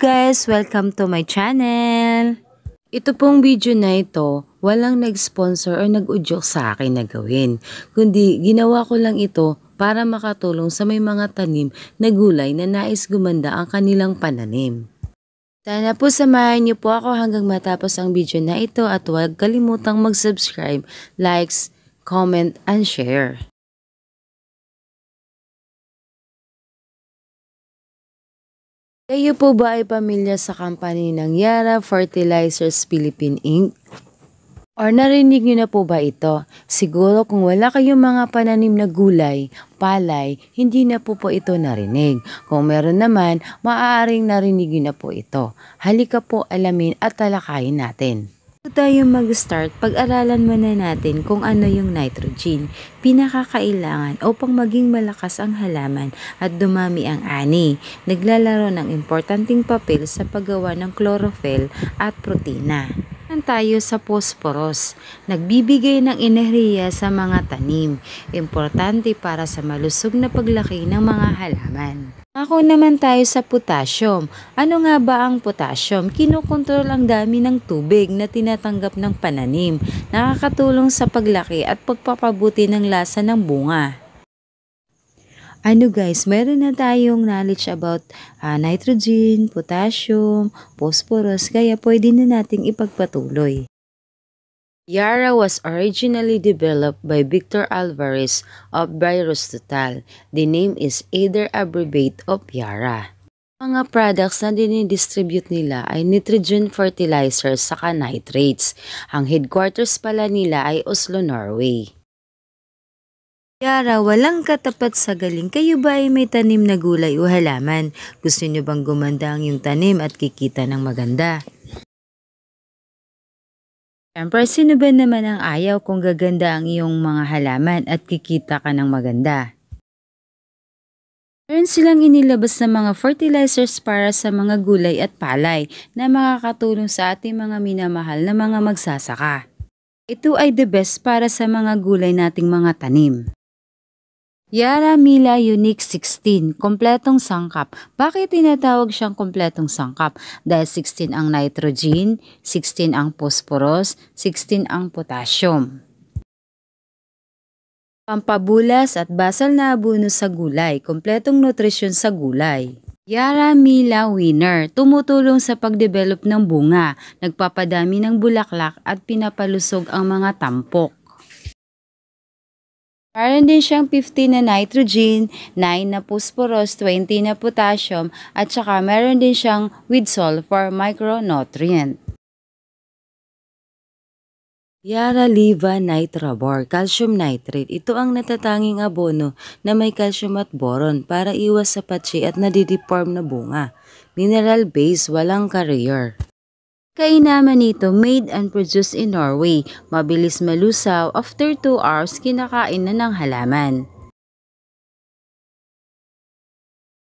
guys! Welcome to my channel! Ito pong video na ito, walang nag-sponsor or nag-udyok sa akin na gawin. Kundi ginawa ko lang ito para makatulong sa may mga tanim na gulay na nais gumanda ang kanilang pananim. Sana po samahan niyo po ako hanggang matapos ang video na ito at huwag kalimutang mag-subscribe, likes, comment, and share. Kayo po ba ay pamilya sa company ng Yara Fertilizers Philippine Inc.? Or narinig nyo na po ba ito? Siguro kung wala kayong mga pananim na gulay, palay, hindi na po po ito narinig. Kung meron naman, maaaring narinig nyo na po ito. Halika po alamin at talakayin natin tayo mag-start, pag-aralan muna natin kung ano yung nitrogen, pinakakailangan upang maging malakas ang halaman at dumami ang ani. Naglalaro ng importanteng papel sa paggawa ng chlorophyll at protina. Naman tayo sa phosphorus, nagbibigay ng enerhiya sa mga tanim, importante para sa malusog na paglaki ng mga halaman. Ako naman tayo sa potassium. Ano nga ba ang potassium? Kinokontrol ang dami ng tubig na tinatanggap ng pananim. Nakakatulong sa paglaki at pagpapabuti ng lasa ng bunga. Ano guys, meron na tayong knowledge about uh, nitrogen, potassium, phosphorus, kaya pwede na nating ipagpatuloy. Yara was originally developed by Victor Alvarez of Briros Total. The name is either abbreviate of Yara. Mga products na dinidistribute nila ay nitrogen fertilizers saka nitrates. Ang headquarters pala nila ay Oslo, Norway. Yara, walang katapat sa galing. Kayo ba ay may tanim na gulay o halaman? Gusto niyo bang gumanda ang iyong tanim at kikita ng maganda? Siyempre, sino ba naman ang ayaw kung gaganda ang iyong mga halaman at kikita ka ng maganda? Meron silang inilabas ng mga fertilizers para sa mga gulay at palay na makakatulong sa ating mga minamahal na mga magsasaka. Ito ay the best para sa mga gulay nating mga tanim. Yara Mila Unique 16, kompletong sangkap. Bakit tinatawag siyang kompletong sangkap? Dahil 16 ang nitrogen, 16 ang phosphorus, 16 ang potassium. Pampabulas at basal na abono sa gulay, kompletong nutrisyon sa gulay. Yara Mila Winner, tumutulong sa pagdevelop ng bunga, nagpapadami ng bulaklak at pinapalusog ang mga tampok. Mayroon din siyang 15 na nitrogen, 9 na phosphorus, 20 na potassium, at saka mayroon din siyang widsol for micronutrient. Yara Liva Bor, Calcium Nitrate Ito ang natatanging abono na may calcium at boron para iwas sa patsi at nadideform na bunga. Mineral base, walang carrier. Kainaman ito made and produced in Norway, mabilis malusaw after 2 hours kinakain na ng halaman.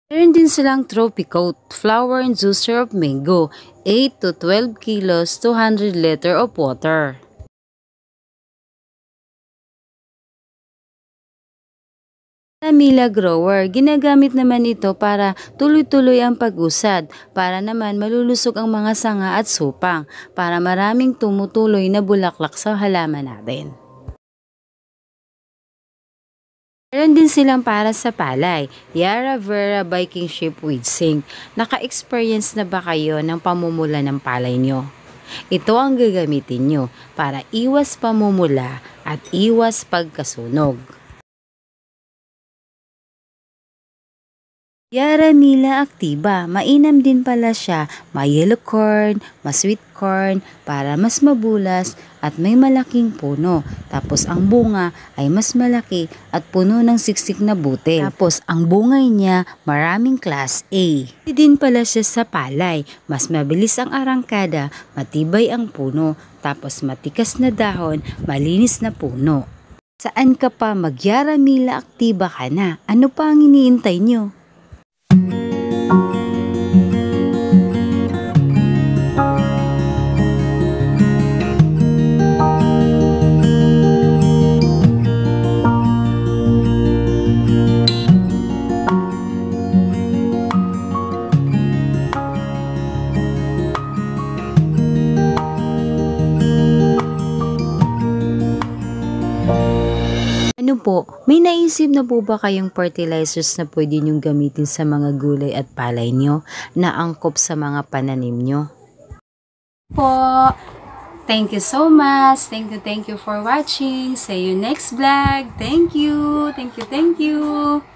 Meron din silang tropicoat, flower and juicer of mango, 8 to 12 kilos, 200 liter of water. Camilla Grower. Ginagamit naman ito para tuloy-tuloy ang pag-usad, para naman malulusog ang mga sanga at supang, para maraming tumutuloy na bulaklak sa halaman natin. Meron din silang para sa palay, Yara Vera Biking Ship with Sink. Naka-experience na ba kayo ng pamumula ng palay nyo? Ito ang gagamitin nyo para iwas pamumula at iwas pagkasunog. Yaramila Aktiba, mainam din pala siya, may yellow corn, ma-sweet corn, para mas mabulas at may malaking puno. Tapos ang bunga ay mas malaki at puno ng siksik na butil. Tapos ang bungay niya maraming class A. Di din pala siya sa palay, mas mabilis ang arangkada, matibay ang puno, tapos matikas na dahon, malinis na puno. Saan ka pa magyara mila aktiba ka na? Ano pa ang iniintay nyo? Ano po, may naisip na po ba kayong fertilizers na pwede niyong gamitin sa mga gulay at palay niyo na angkop sa mga pananim niyo? Po, thank you so much. Thank you, thank you for watching. See you next vlog. Thank you, thank you, thank you.